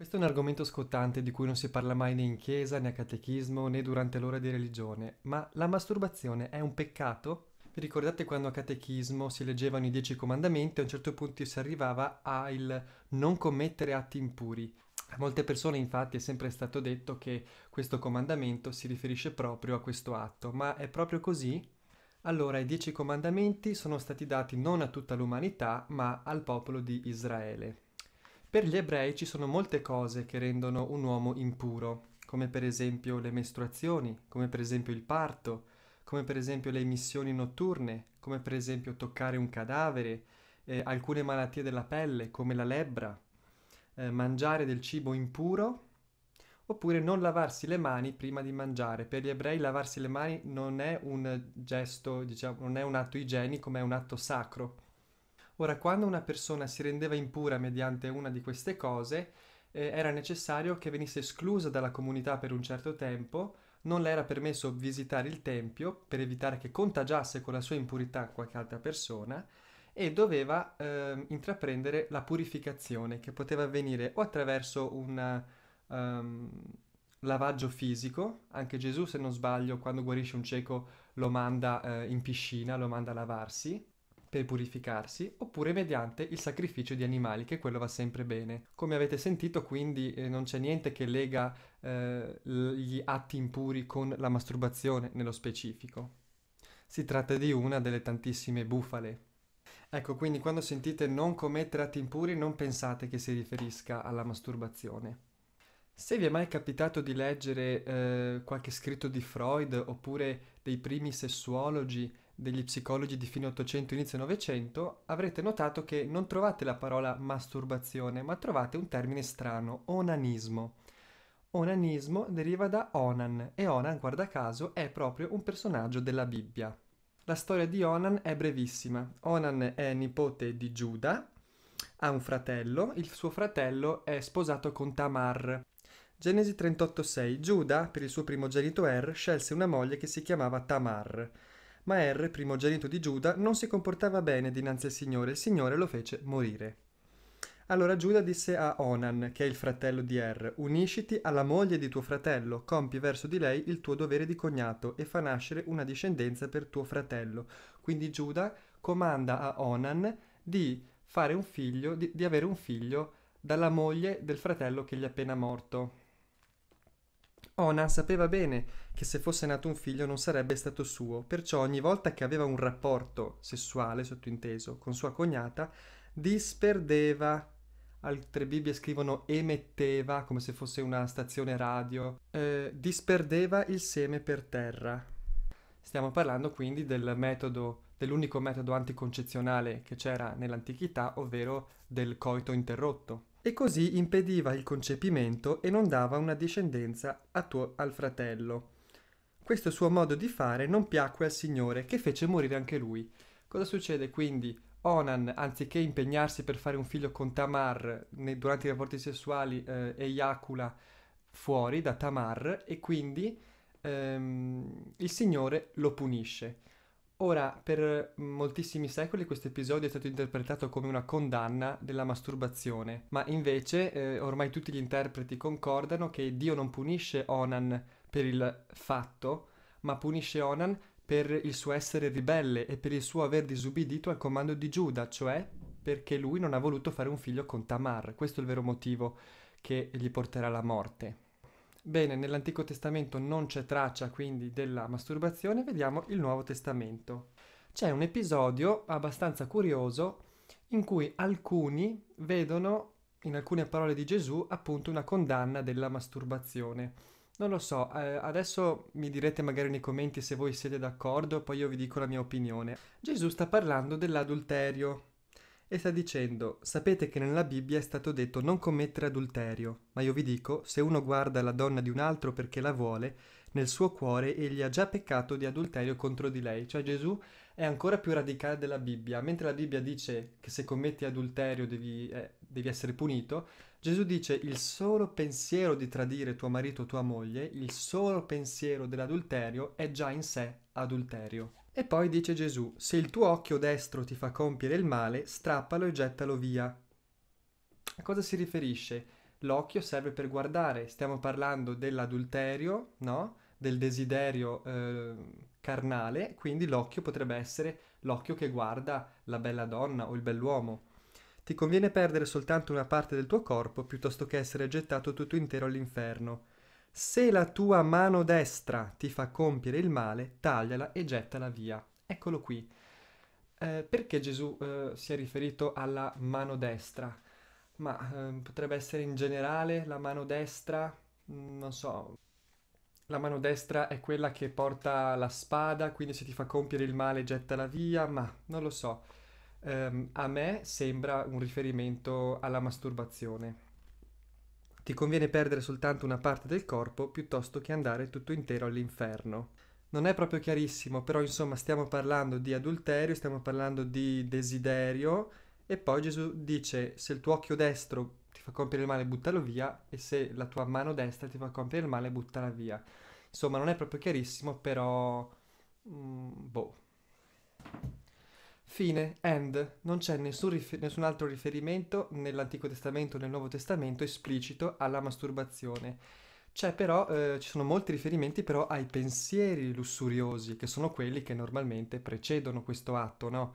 Questo è un argomento scottante di cui non si parla mai né in chiesa, né a catechismo, né durante l'ora di religione, ma la masturbazione è un peccato? Vi ricordate quando a catechismo si leggevano i dieci comandamenti e a un certo punto si arrivava al non commettere atti impuri? A molte persone infatti è sempre stato detto che questo comandamento si riferisce proprio a questo atto, ma è proprio così? Allora, i dieci comandamenti sono stati dati non a tutta l'umanità, ma al popolo di Israele. Per gli ebrei ci sono molte cose che rendono un uomo impuro, come per esempio le mestruazioni, come per esempio il parto, come per esempio le emissioni notturne, come per esempio toccare un cadavere, eh, alcune malattie della pelle, come la lebbra, eh, mangiare del cibo impuro, oppure non lavarsi le mani prima di mangiare. Per gli ebrei lavarsi le mani non è un gesto, diciamo, non è un atto igienico, ma è un atto sacro. Ora, quando una persona si rendeva impura mediante una di queste cose, eh, era necessario che venisse esclusa dalla comunità per un certo tempo, non le era permesso visitare il tempio per evitare che contagiasse con la sua impurità qualche altra persona e doveva eh, intraprendere la purificazione che poteva avvenire o attraverso un um, lavaggio fisico, anche Gesù se non sbaglio quando guarisce un cieco lo manda eh, in piscina, lo manda a lavarsi, per purificarsi, oppure mediante il sacrificio di animali, che quello va sempre bene. Come avete sentito, quindi eh, non c'è niente che lega eh, gli atti impuri con la masturbazione nello specifico. Si tratta di una delle tantissime bufale. Ecco, quindi quando sentite non commettere atti impuri, non pensate che si riferisca alla masturbazione. Se vi è mai capitato di leggere eh, qualche scritto di Freud oppure dei primi sessuologi degli psicologi di fine 800 inizio 900 avrete notato che non trovate la parola masturbazione, ma trovate un termine strano, onanismo. Onanismo deriva da Onan e Onan, guarda caso, è proprio un personaggio della Bibbia. La storia di Onan è brevissima. Onan è nipote di Giuda, ha un fratello, il suo fratello è sposato con Tamar. Genesi 38:6 Giuda, per il suo primogenito Er, scelse una moglie che si chiamava Tamar. Ma Er, primogenito di Giuda, non si comportava bene dinanzi al Signore, il Signore lo fece morire. Allora Giuda disse a Onan, che è il fratello di Er, unisciti alla moglie di tuo fratello, compi verso di lei il tuo dovere di cognato e fa nascere una discendenza per tuo fratello. Quindi Giuda comanda a Onan di fare un figlio, di, di avere un figlio dalla moglie del fratello che gli è appena morto. Ona sapeva bene che se fosse nato un figlio non sarebbe stato suo, perciò ogni volta che aveva un rapporto sessuale, sottinteso, con sua cognata, disperdeva. Altre Bibbie scrivono emetteva, come se fosse una stazione radio, eh, disperdeva il seme per terra. Stiamo parlando quindi del metodo, dell'unico metodo anticoncezionale che c'era nell'antichità, ovvero del coito interrotto e così impediva il concepimento e non dava una discendenza tuo, al fratello. Questo suo modo di fare non piacque al Signore, che fece morire anche lui. Cosa succede quindi? Onan, anziché impegnarsi per fare un figlio con Tamar ne, durante i rapporti sessuali, eh, eiacula fuori da Tamar e quindi ehm, il Signore lo punisce. Ora, per moltissimi secoli questo episodio è stato interpretato come una condanna della masturbazione, ma invece eh, ormai tutti gli interpreti concordano che Dio non punisce Onan per il fatto, ma punisce Onan per il suo essere ribelle e per il suo aver disubbidito al comando di Giuda, cioè perché lui non ha voluto fare un figlio con Tamar. Questo è il vero motivo che gli porterà la morte. Bene, nell'Antico Testamento non c'è traccia quindi della masturbazione, vediamo il Nuovo Testamento. C'è un episodio abbastanza curioso in cui alcuni vedono in alcune parole di Gesù appunto una condanna della masturbazione. Non lo so, eh, adesso mi direte magari nei commenti se voi siete d'accordo, poi io vi dico la mia opinione. Gesù sta parlando dell'adulterio, e sta dicendo sapete che nella Bibbia è stato detto non commettere adulterio, ma io vi dico se uno guarda la donna di un altro perché la vuole, nel suo cuore egli ha già peccato di adulterio contro di lei, cioè Gesù è ancora più radicale della Bibbia, mentre la Bibbia dice che se commetti adulterio devi, eh, devi essere punito, Gesù dice il solo pensiero di tradire tuo marito o tua moglie, il solo pensiero dell'adulterio è già in sé adulterio. E poi dice Gesù, se il tuo occhio destro ti fa compiere il male, strappalo e gettalo via. A cosa si riferisce? l'occhio serve per guardare, stiamo parlando dell'adulterio, no? del desiderio eh, carnale, quindi l'occhio potrebbe essere l'occhio che guarda la bella donna o il bell'uomo. Ti conviene perdere soltanto una parte del tuo corpo piuttosto che essere gettato tutto intero all'inferno. Se la tua mano destra ti fa compiere il male, tagliala e gettala via. Eccolo qui. Eh, perché Gesù eh, si è riferito alla mano destra? Ma eh, potrebbe essere in generale la mano destra, mm, non so. La mano destra è quella che porta la spada, quindi se ti fa compiere il male gettala via, ma non lo so. Eh, a me sembra un riferimento alla masturbazione. Ti conviene perdere soltanto una parte del corpo piuttosto che andare tutto intero all'inferno. Non è proprio chiarissimo, però insomma stiamo parlando di adulterio, stiamo parlando di desiderio, e poi Gesù dice, se il tuo occhio destro ti fa compiere il male, buttalo via, e se la tua mano destra ti fa compiere il male, buttala via. Insomma, non è proprio chiarissimo, però... Mm, boh. Fine, end. Non c'è nessun, rifer- nessun, altro riferimento nell'Antico Testamento o nel Nuovo Testamento esplicito alla masturbazione. C'è però, eh, ci sono molti riferimenti però ai pensieri lussuriosi, che sono quelli che normalmente precedono questo atto, no?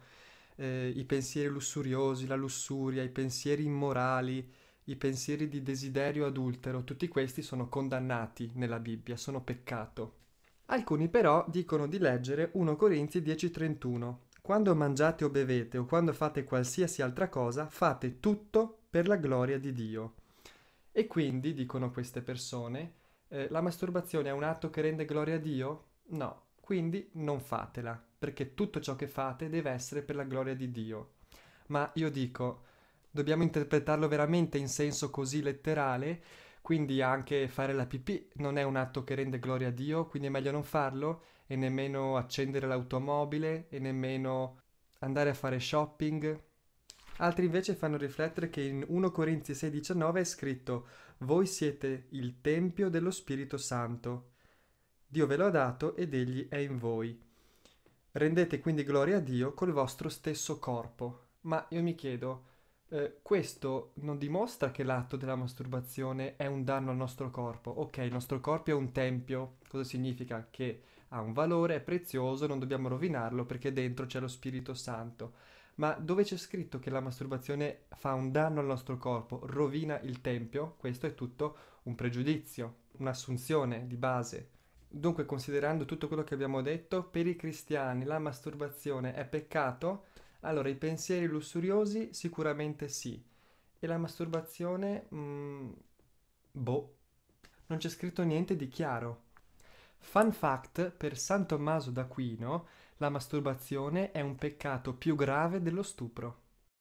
eh, i pensieri lussuriosi, la lussuria, i pensieri immorali, i pensieri di desiderio adultero, tutti questi sono condannati nella Bibbia, sono peccato. Alcuni però dicono di leggere 1 Corinzi 10:31. Quando mangiate o bevete o quando fate qualsiasi altra cosa, fate tutto per la gloria di Dio. E quindi, dicono queste persone, eh, la masturbazione è un atto che rende gloria a Dio? No, quindi non fatela perché tutto ciò che fate deve essere per la gloria di Dio. Ma io dico, dobbiamo interpretarlo veramente in senso così letterale, quindi anche fare la pipì non è un atto che rende gloria a Dio, quindi è meglio non farlo e nemmeno accendere l'automobile e nemmeno andare a fare shopping. Altri invece fanno riflettere che in 1 Corinzi 6:19 è scritto Voi siete il Tempio dello Spirito Santo. Dio ve lo ha dato ed egli è in voi. Rendete quindi gloria a Dio col vostro stesso corpo. Ma io mi chiedo, eh, questo non dimostra che l'atto della masturbazione è un danno al nostro corpo. Ok, il nostro corpo è un tempio, cosa significa? Che ha un valore, è prezioso, non dobbiamo rovinarlo perché dentro c'è lo Spirito Santo. Ma dove c'è scritto che la masturbazione fa un danno al nostro corpo, rovina il tempio, questo è tutto un pregiudizio, un'assunzione di base. Dunque, considerando tutto quello che abbiamo detto, per i cristiani la masturbazione è peccato? Allora, i pensieri lussuriosi sicuramente sì. E la masturbazione... Mh, mm, boh. Non c'è scritto niente di chiaro. Fun fact, per San Tommaso d'Aquino, la masturbazione è un peccato più grave dello stupro.